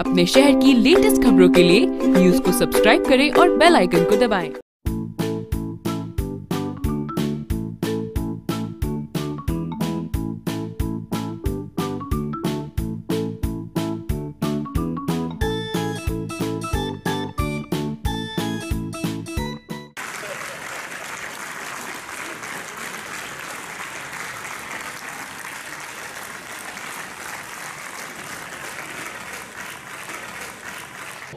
अपने शहर की लेटेस्ट खबरों के लिए न्यूज को सब्सक्राइब करें और बेल आइकन को दबाएं।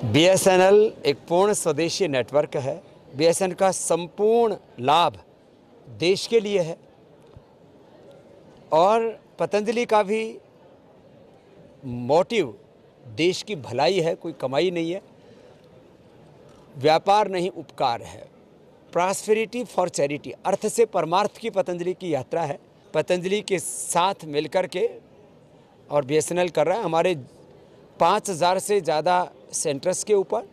बीएसएनएल एक पूर्ण स्वदेशी नेटवर्क है बीएसएन का संपूर्ण लाभ देश के लिए है और पतंजलि का भी मोटिव देश की भलाई है कोई कमाई नहीं है व्यापार नहीं उपकार है प्रॉस्पेरिटी फॉर चैरिटी अर्थ से परमार्थ की पतंजलि की यात्रा है पतंजलि के साथ मिलकर के और बी कर रहा है हमारे पाँच हज़ार से ज़्यादा सेंटर्स के ऊपर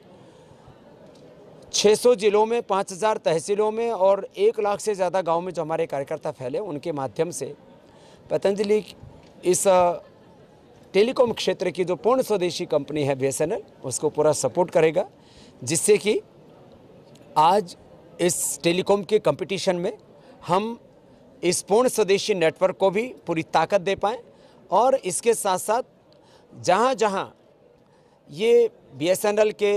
600 जिलों में 5000 तहसीलों में और एक लाख से ज़्यादा गांव में जो हमारे कार्यकर्ता फैले उनके माध्यम से पतंजलि इस टेलीकॉम क्षेत्र की जो पूर्ण स्वदेशी कंपनी है बी उसको पूरा सपोर्ट करेगा जिससे कि आज इस टेलीकॉम के कंपटीशन में हम इस पूर्ण स्वदेशी नेटवर्क को भी पूरी ताकत दे पाएँ और इसके साथ साथ जहाँ जहाँ ये बीएसएनएल के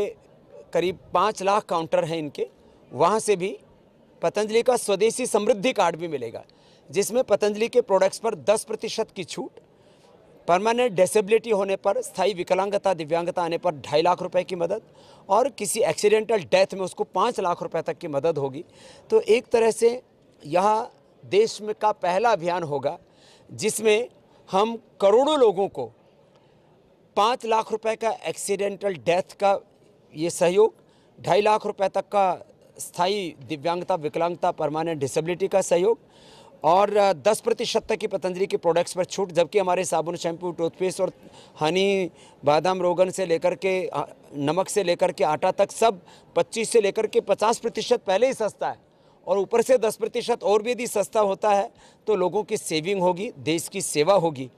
करीब पाँच लाख काउंटर हैं इनके वहाँ से भी पतंजलि का स्वदेशी समृद्धि कार्ड भी मिलेगा जिसमें पतंजलि के प्रोडक्ट्स पर 10 प्रतिशत की छूट परमानेंट डिसेबिलिटी होने पर स्थायी विकलांगता दिव्यांगता आने पर ढाई लाख रुपए की मदद और किसी एक्सीडेंटल डेथ में उसको पाँच लाख रुपए तक की मदद होगी तो एक तरह से यह देश में का पहला अभियान होगा जिसमें हम करोड़ों लोगों को पाँच लाख रुपए का एक्सीडेंटल डेथ का ये सहयोग ढाई लाख रुपए तक का स्थायी दिव्यांगता विकलांगता परमानेंट डिसेबिलिटी का सहयोग और दस प्रतिशत तक की पतंजलि के प्रोडक्ट्स पर छूट जबकि हमारे साबुन शैम्पू टूथपेस्ट और हनी बादाम रोगन से लेकर के नमक से लेकर के आटा तक सब 25 से लेकर के 50 प्रतिशत पहले ही सस्ता है और ऊपर से 10 प्रतिशत और भी यदि सस्ता होता है तो लोगों की सेविंग होगी देश की सेवा होगी